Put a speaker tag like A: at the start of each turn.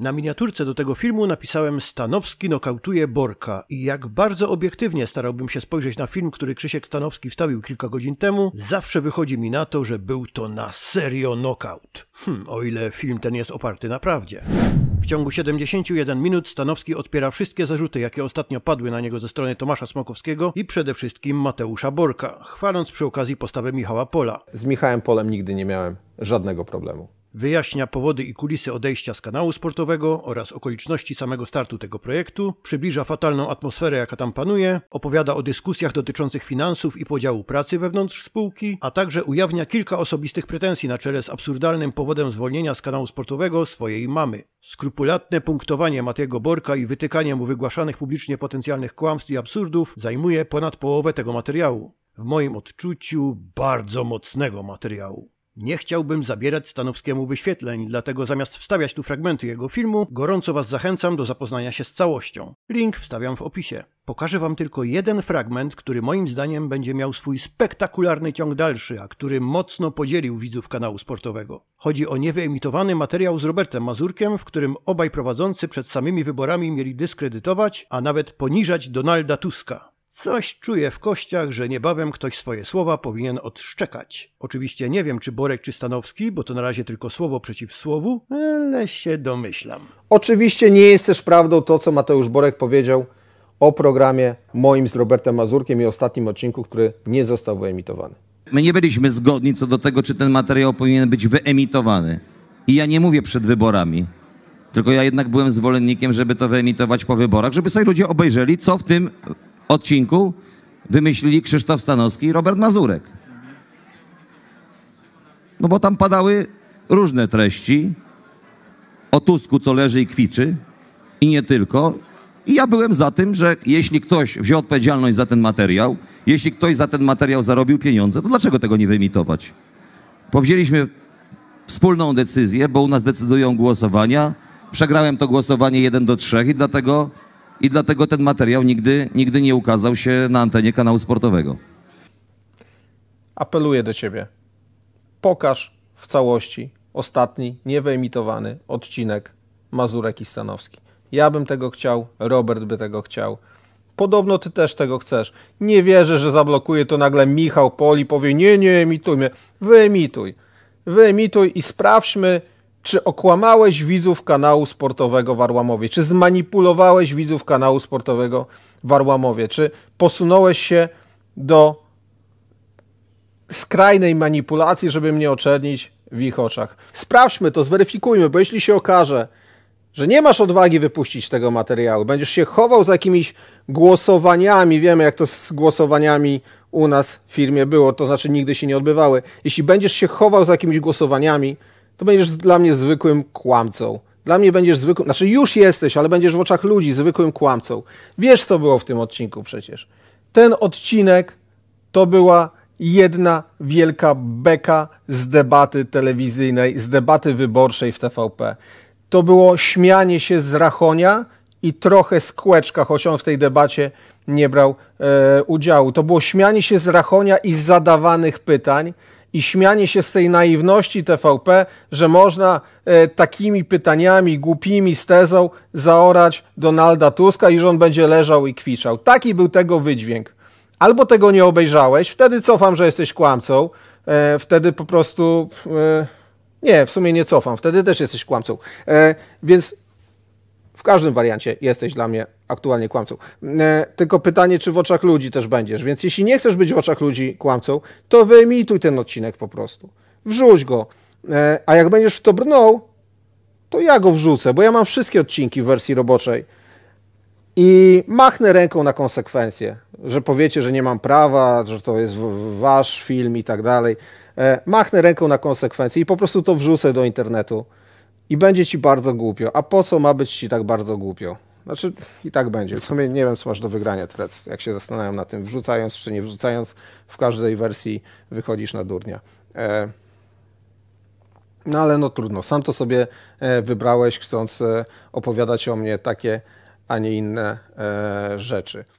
A: Na miniaturce do tego filmu napisałem Stanowski nokautuje Borka i jak bardzo obiektywnie starałbym się spojrzeć na film, który Krzysiek Stanowski wstawił kilka godzin temu, zawsze wychodzi mi na to, że był to na serio nokaut. Hmm, o ile film ten jest oparty na prawdzie. W ciągu 71 minut Stanowski odpiera wszystkie zarzuty, jakie ostatnio padły na niego ze strony Tomasza Smokowskiego i przede wszystkim Mateusza Borka, chwaląc przy okazji postawę Michała Pola. Z Michałem Polem nigdy nie miałem żadnego problemu wyjaśnia powody i kulisy odejścia z kanału sportowego oraz okoliczności samego startu tego projektu, przybliża fatalną atmosferę, jaka tam panuje, opowiada o dyskusjach dotyczących finansów i podziału pracy wewnątrz spółki, a także ujawnia kilka osobistych pretensji na czele z absurdalnym powodem zwolnienia z kanału sportowego swojej mamy. Skrupulatne punktowanie Matiego Borka i wytykanie mu wygłaszanych publicznie potencjalnych kłamstw i absurdów zajmuje ponad połowę tego materiału. W moim odczuciu bardzo mocnego materiału. Nie chciałbym zabierać Stanowskiemu wyświetleń, dlatego zamiast wstawiać tu fragmenty jego filmu, gorąco Was zachęcam do zapoznania się z całością. Link wstawiam w opisie. Pokażę Wam tylko jeden fragment, który moim zdaniem będzie miał swój spektakularny ciąg dalszy, a który mocno podzielił widzów kanału sportowego. Chodzi o niewyemitowany materiał z Robertem Mazurkiem, w którym obaj prowadzący przed samymi wyborami mieli dyskredytować, a nawet poniżać Donalda Tuska. Coś czuję w kościach, że niebawem ktoś swoje słowa powinien odszczekać. Oczywiście nie wiem, czy Borek czy Stanowski, bo to na razie tylko słowo przeciw słowu, ale się domyślam.
B: Oczywiście nie jest też prawdą to, co Mateusz Borek powiedział o programie moim z Robertem Mazurkiem i ostatnim odcinku, który nie został wyemitowany.
C: My nie byliśmy zgodni co do tego, czy ten materiał powinien być wyemitowany. I ja nie mówię przed wyborami. Tylko ja jednak byłem zwolennikiem, żeby to wyemitować po wyborach, żeby sobie ludzie obejrzeli, co w tym odcinku wymyślili Krzysztof Stanowski i Robert Mazurek. No bo tam padały różne treści o Tusku, co leży i kwiczy i nie tylko. I ja byłem za tym, że jeśli ktoś wziął odpowiedzialność za ten materiał, jeśli ktoś za ten materiał zarobił pieniądze, to dlaczego tego nie wyemitować? Powzięliśmy wspólną decyzję, bo u nas decydują głosowania. Przegrałem to głosowanie 1 do 3 i dlatego i dlatego ten materiał nigdy, nigdy nie ukazał się na antenie kanału sportowego.
B: Apeluję do ciebie. Pokaż w całości ostatni, niewyemitowany odcinek Mazurek i Stanowski. Ja bym tego chciał, Robert by tego chciał. Podobno ty też tego chcesz. Nie wierzę, że zablokuje to nagle Michał Poli, powie nie, nie emitujmy. Wyemituj. Wyemituj i sprawdźmy, czy okłamałeś widzów kanału sportowego Warłamowie? Czy zmanipulowałeś widzów kanału sportowego Warłamowie? Czy posunąłeś się do skrajnej manipulacji, żeby mnie oczernić w ich oczach? Sprawdźmy to, zweryfikujmy, bo jeśli się okaże, że nie masz odwagi wypuścić tego materiału, będziesz się chował za jakimiś głosowaniami, wiemy jak to z głosowaniami u nas w firmie było, to znaczy nigdy się nie odbywały. Jeśli będziesz się chował za jakimiś głosowaniami, to będziesz dla mnie zwykłym kłamcą. Dla mnie będziesz zwykłym, znaczy już jesteś, ale będziesz w oczach ludzi zwykłym kłamcą. Wiesz, co było w tym odcinku przecież. Ten odcinek to była jedna wielka beka z debaty telewizyjnej, z debaty wyborczej w TVP. To było śmianie się z Rachonia i trochę z Kłeczka, choć on w tej debacie nie brał e, udziału. To było śmianie się z Rachonia i z zadawanych pytań i śmianie się z tej naiwności TVP, że można e, takimi pytaniami głupimi z tezą zaorać Donalda Tuska i że on będzie leżał i kwiczał. Taki był tego wydźwięk. Albo tego nie obejrzałeś, wtedy cofam, że jesteś kłamcą, e, wtedy po prostu. E, nie, w sumie nie cofam, wtedy też jesteś kłamcą. E, więc w każdym wariancie jesteś dla mnie aktualnie kłamcą. E, tylko pytanie, czy w oczach ludzi też będziesz. Więc jeśli nie chcesz być w oczach ludzi kłamcą, to wyemituj ten odcinek po prostu. Wrzuć go. E, a jak będziesz w to brnął, to ja go wrzucę, bo ja mam wszystkie odcinki w wersji roboczej. I machnę ręką na konsekwencje, że powiecie, że nie mam prawa, że to jest wasz film i tak dalej. E, machnę ręką na konsekwencje i po prostu to wrzucę do internetu i będzie ci bardzo głupio. A po co ma być ci tak bardzo głupio? Znaczy i tak będzie. W sumie nie wiem, co masz do wygrania teraz, jak się zastanawiam na tym, wrzucając czy nie wrzucając, w każdej wersji wychodzisz na durnia. E... No ale no trudno, sam to sobie e, wybrałeś, chcąc e, opowiadać o mnie takie, a nie inne e, rzeczy.